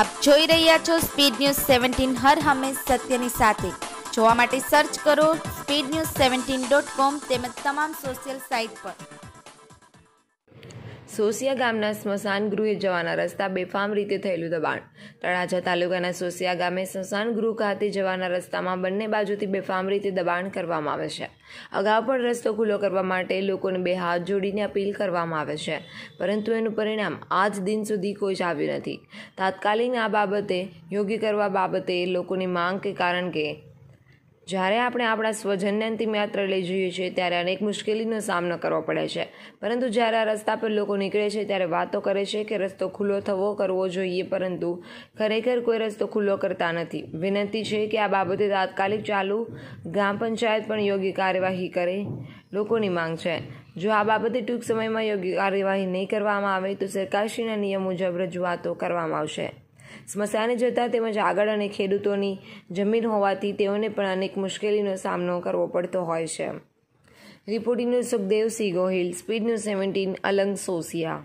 આપ જોઈ રહ્યા છો સ્પીડ ન્યૂઝ સેવન્ટીન હર હંમેશ સત્યની સાથે જોવા માટે સર્ચ કરો speed news seventeen dot com તેમજ તમામ સોશિયલ સાઇટ પર સોસિયા ગામના સ્મશાન ગૃહે જવાના રસ્તા બેફામ રીતે થયેલું દબાણ તળાજા તાલુકાના સોસિયા ગામે સ્મશાન ગૃહ ખાતે જવાના રસ્તામાં બંને બાજુથી બેફામ રીતે દબાણ કરવામાં આવે છે અગાઉ પણ રસ્તો ખુલ્લો કરવા માટે લોકોને બે હાથ જોડીને અપીલ કરવામાં આવે છે પરંતુ એનું પરિણામ આજ દિન સુધી કોઈ જ આવ્યું નથી તાત્કાલિક આ બાબતે યોગ્ય કરવા બાબતે લોકોની માંગ કે કારણ કે જ્યારે આપણે આપણા સ્વજનને અંતિમ યાત્રા લઈ જઈએ છીએ ત્યારે અનેક મુશ્કેલીનો સામનો કરવો પડે છે પરંતુ જ્યારે આ રસ્તા પર લોકો નીકળે છે ત્યારે વાતો કરે છે કે રસ્તો ખુલ્લો થવો કરવો જોઈએ પરંતુ ખરેખર કોઈ રસ્તો ખુલ્લો કરતા નથી વિનંતી છે કે આ બાબતે તાત્કાલિક ચાલુ ગ્રામ પંચાયત પણ યોગ્ય કાર્યવાહી કરે લોકોની માંગ છે જો આ બાબતે ટૂંક સમયમાં યોગ્ય કાર્યવાહી નહીં કરવામાં આવે તો સરકારશ્રીના નિયમ મુજબ રજૂઆતો કરવામાં આવશે સમસ્યાને જતા તેમજ આગળ અને ખેડૂતોની જમીન હોવાથી તેઓને પણ અનેક મુશ્કેલીનો સામનો કરવો પડતો હોય છે રિપોર્ટિંગનું news Sukhdev C Gohil speed news seventeen Alang Sosiya